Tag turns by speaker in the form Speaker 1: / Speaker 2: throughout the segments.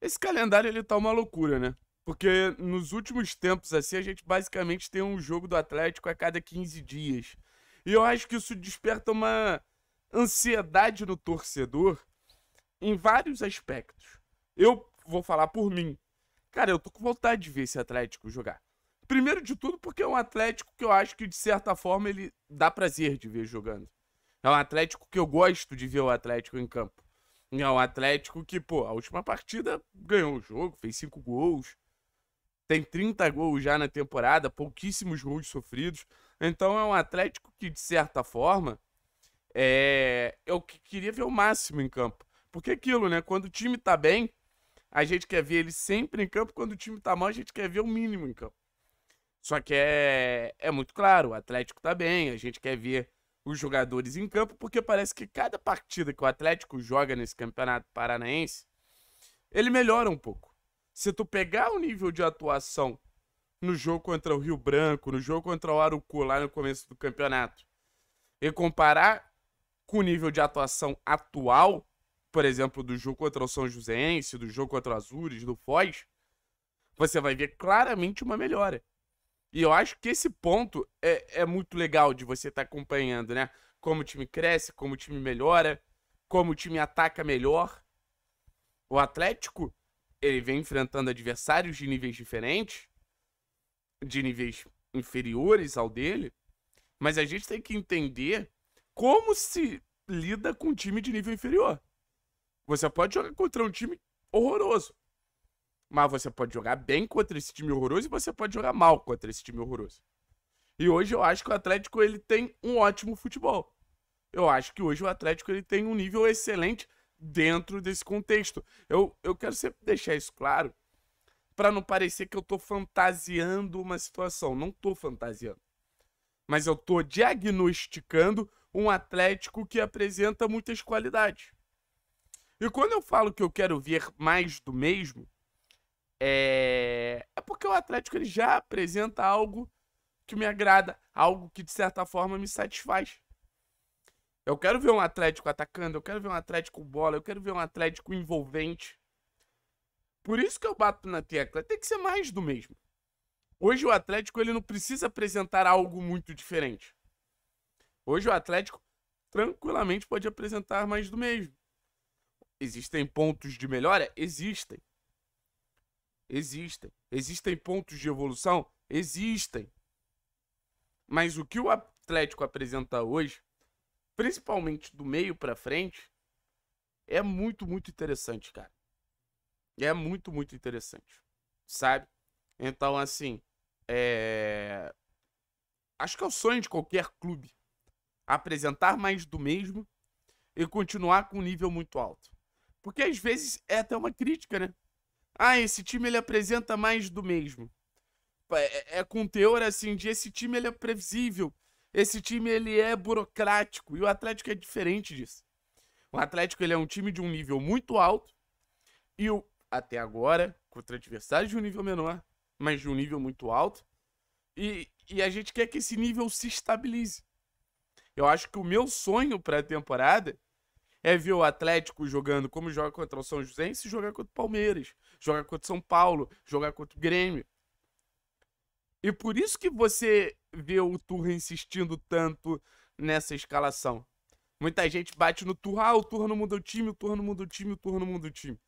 Speaker 1: Esse calendário ele tá uma loucura, né? Porque nos últimos tempos, assim, a gente basicamente tem um jogo do Atlético a cada 15 dias. E eu acho que isso desperta uma ansiedade no torcedor em vários aspectos. Eu vou falar por mim. Cara, eu tô com vontade de ver esse Atlético jogar. Primeiro de tudo, porque é um Atlético que eu acho que, de certa forma, ele dá prazer de ver jogando. É um Atlético que eu gosto de ver o Atlético em campo. É um Atlético que, pô, a última partida ganhou o jogo, fez cinco gols. Tem 30 gols já na temporada, pouquíssimos gols sofridos. Então é um Atlético que, de certa forma, é... eu queria ver o máximo em campo. Porque é aquilo, né? Quando o time tá bem, a gente quer ver ele sempre em campo. Quando o time tá mal, a gente quer ver o mínimo em campo. Só que é, é muito claro, o Atlético tá bem, a gente quer ver os jogadores em campo, porque parece que cada partida que o Atlético joga nesse campeonato paranaense, ele melhora um pouco. Se tu pegar o nível de atuação no jogo contra o Rio Branco, no jogo contra o Arucu lá no começo do campeonato, e comparar com o nível de atuação atual, por exemplo, do jogo contra o São Joséense, do jogo contra o Azures, do Foz, você vai ver claramente uma melhora. E eu acho que esse ponto é, é muito legal de você estar tá acompanhando, né? Como o time cresce, como o time melhora, como o time ataca melhor. O Atlético, ele vem enfrentando adversários de níveis diferentes, de níveis inferiores ao dele, mas a gente tem que entender como se lida com um time de nível inferior. Você pode jogar contra um time horroroso. Mas você pode jogar bem contra esse time horroroso e você pode jogar mal contra esse time horroroso. E hoje eu acho que o Atlético ele tem um ótimo futebol. Eu acho que hoje o Atlético ele tem um nível excelente dentro desse contexto. Eu, eu quero sempre deixar isso claro para não parecer que eu tô fantasiando uma situação. Não tô fantasiando. Mas eu tô diagnosticando um Atlético que apresenta muitas qualidades. E quando eu falo que eu quero ver mais do mesmo, é, é porque o Atlético ele já apresenta algo que me agrada, algo que de certa forma me satisfaz. Eu quero ver um Atlético atacando, eu quero ver um Atlético bola, eu quero ver um Atlético envolvente. Por isso que eu bato na tecla, tem que ser mais do mesmo. Hoje o Atlético ele não precisa apresentar algo muito diferente. Hoje o Atlético tranquilamente pode apresentar mais do mesmo. Existem pontos de melhora? Existem. Existem. Existem pontos de evolução? Existem. Mas o que o Atlético apresenta hoje, principalmente do meio para frente, é muito, muito interessante, cara. É muito, muito interessante. Sabe? Então, assim, é... acho que é o sonho de qualquer clube apresentar mais do mesmo e continuar com um nível muito alto. Porque às vezes é até uma crítica, né? Ah, esse time ele apresenta mais do mesmo. É, é, é com teor assim de esse time ele é previsível. Esse time ele é burocrático e o Atlético é diferente disso. O Atlético ele é um time de um nível muito alto e o até agora contra adversários de um nível menor, mas de um nível muito alto. E, e a gente quer que esse nível se estabilize. Eu acho que o meu sonho para a temporada é ver o Atlético jogando como joga contra o São José e se jogar contra o Palmeiras jogar contra São Paulo, jogar contra o Grêmio. E por isso que você vê o Turra insistindo tanto nessa escalação. Muita gente bate no Turra, ah, o Turra não muda o time, o Turra não muda o time, o Turra não muda o time.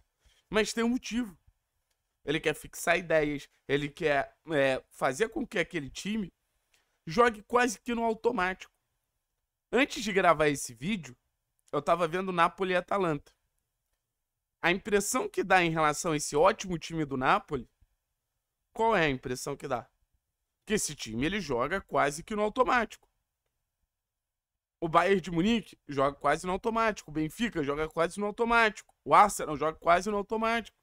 Speaker 1: Mas tem um motivo. Ele quer fixar ideias, ele quer é, fazer com que aquele time jogue quase que no automático. Antes de gravar esse vídeo, eu tava vendo Napoli e Atalanta a impressão que dá em relação a esse ótimo time do Napoli, qual é a impressão que dá? Que esse time ele joga quase que no automático. O Bayern de Munique joga quase no automático. O Benfica joga quase no automático. O Arsenal joga quase no automático.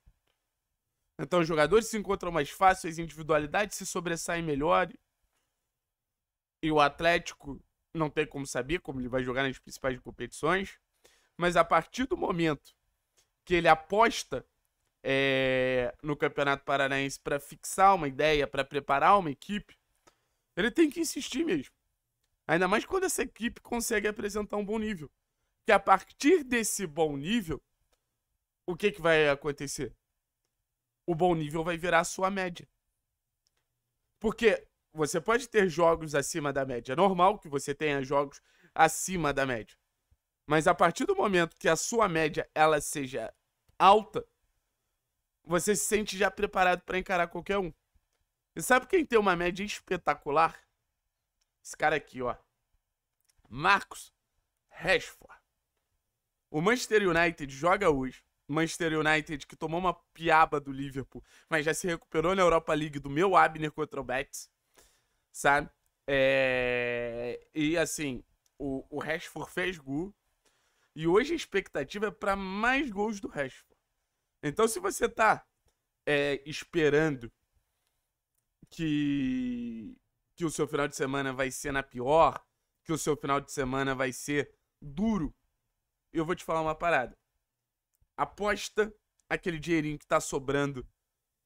Speaker 1: Então os jogadores se encontram mais fáceis, as individualidades se sobressaem melhor. E o Atlético não tem como saber como ele vai jogar nas principais competições. Mas a partir do momento que ele aposta é, no Campeonato Paranaense para fixar uma ideia, para preparar uma equipe, ele tem que insistir mesmo. Ainda mais quando essa equipe consegue apresentar um bom nível. Que a partir desse bom nível, o que, que vai acontecer? O bom nível vai virar a sua média. Porque você pode ter jogos acima da média. É normal que você tenha jogos acima da média. Mas a partir do momento que a sua média ela seja alta, você se sente já preparado para encarar qualquer um. E sabe quem tem uma média espetacular? Esse cara aqui, ó. Marcos Rashford. O Manchester United joga hoje. Manchester United que tomou uma piaba do Liverpool, mas já se recuperou na Europa League do meu Abner contra o Betis, sabe? É... E assim, o, o Rashford fez gol, e hoje a expectativa é para mais gols do Rashford. Então, se você tá é, esperando que, que o seu final de semana vai ser na pior, que o seu final de semana vai ser duro, eu vou te falar uma parada. Aposta aquele dinheirinho que tá sobrando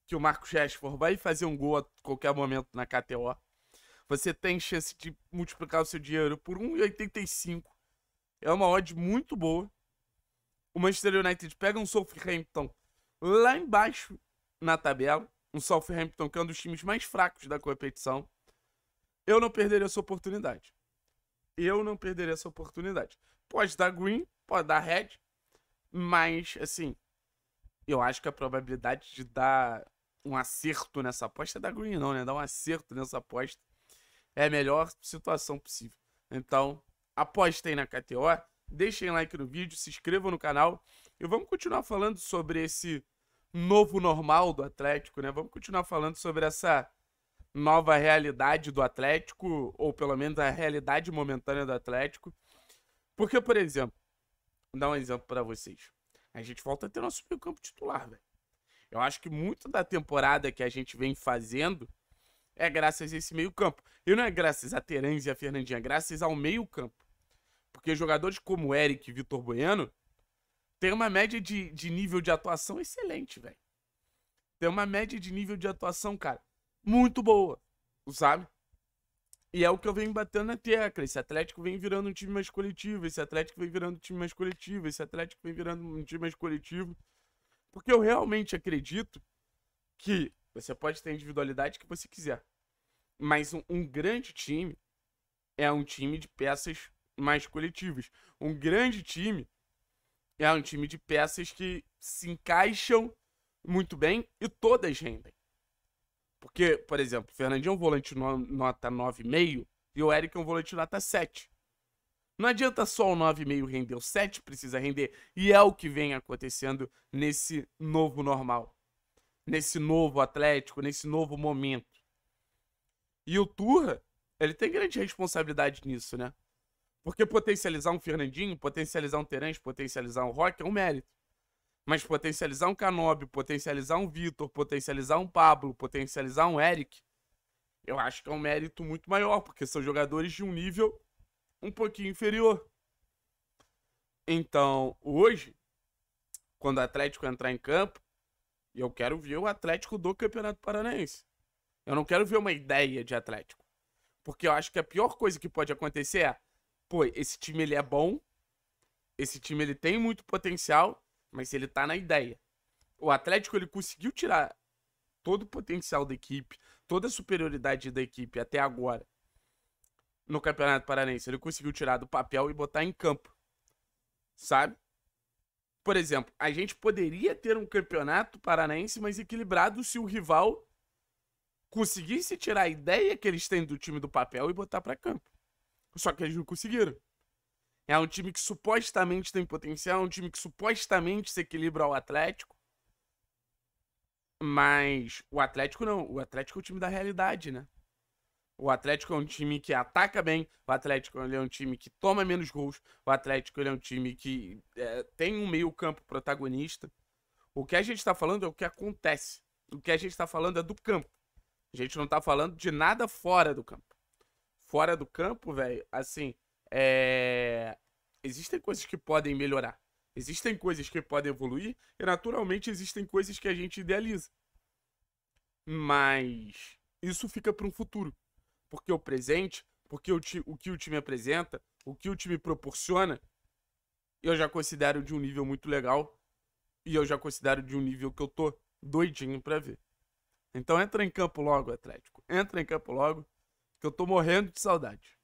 Speaker 1: que o Marcos Rashford vai fazer um gol a qualquer momento na KTO. Você tem chance de multiplicar o seu dinheiro por 1,85 é uma odd muito boa. O Manchester United pega um Southampton lá embaixo na tabela. Um Southampton que é um dos times mais fracos da competição. Eu não perderia essa oportunidade. Eu não perderia essa oportunidade. Pode dar green, pode dar red, mas assim, eu acho que a probabilidade de dar um acerto nessa aposta é dar green não, né? Dar um acerto nessa aposta é a melhor situação possível. Então, apostem na KTO, deixem like no vídeo, se inscrevam no canal e vamos continuar falando sobre esse novo normal do Atlético, né? Vamos continuar falando sobre essa nova realidade do Atlético, ou pelo menos a realidade momentânea do Atlético. Porque, por exemplo, vou dar um exemplo para vocês. A gente volta a ter nosso meio-campo titular, velho. Eu acho que muito da temporada que a gente vem fazendo é graças a esse meio-campo. E não é graças a Terence e a Fernandinha, é graças ao meio-campo. Porque jogadores como Eric e Vitor Bueno têm uma média de, de nível de atuação excelente, velho. Tem uma média de nível de atuação, cara, muito boa, sabe? E é o que eu venho batendo na tecla. Esse Atlético vem virando um time mais coletivo, esse Atlético vem virando um time mais coletivo, esse Atlético vem virando um time mais coletivo. Porque eu realmente acredito que você pode ter a individualidade que você quiser. Mas um, um grande time é um time de peças mais coletivas. Um grande time é um time de peças que se encaixam muito bem e todas rendem. Porque, por exemplo, o Fernandinho é um volante no, nota 9,5 e o Eric é um volante nota 7. Não adianta só o 9,5 render, o 7 precisa render. E é o que vem acontecendo nesse novo normal. Nesse novo Atlético, nesse novo momento. E o Turra, ele tem grande responsabilidade nisso, né? Porque potencializar um Fernandinho, potencializar um Terence, potencializar um Rock é um mérito. Mas potencializar um Canobi, potencializar um Vitor, potencializar um Pablo, potencializar um Eric, eu acho que é um mérito muito maior, porque são jogadores de um nível um pouquinho inferior. Então, hoje, quando o Atlético entrar em campo, eu quero ver o Atlético do Campeonato Paranaense. Eu não quero ver uma ideia de Atlético. Porque eu acho que a pior coisa que pode acontecer é pô, esse time ele é bom, esse time ele tem muito potencial, mas ele tá na ideia. O Atlético ele conseguiu tirar todo o potencial da equipe, toda a superioridade da equipe até agora no Campeonato Paranaense. Ele conseguiu tirar do papel e botar em campo. Sabe? Por exemplo, a gente poderia ter um campeonato paranaense mais equilibrado se o rival conseguisse tirar a ideia que eles têm do time do papel e botar para campo. Só que eles não conseguiram. É um time que supostamente tem potencial, é um time que supostamente se equilibra ao Atlético. Mas o Atlético não. O Atlético é o time da realidade, né? O Atlético é um time que ataca bem, o Atlético é um time que toma menos gols, o Atlético é um time que é, tem um meio-campo protagonista. O que a gente está falando é o que acontece. O que a gente está falando é do campo. A gente não está falando de nada fora do campo fora do campo, velho, assim, é... existem coisas que podem melhorar. Existem coisas que podem evoluir e, naturalmente, existem coisas que a gente idealiza. Mas isso fica para um futuro. Porque o presente, porque o, o que o time apresenta, o que o time proporciona, eu já considero de um nível muito legal e eu já considero de um nível que eu tô doidinho para ver. Então entra em campo logo, Atlético. Entra em campo logo que eu tô morrendo de saudade.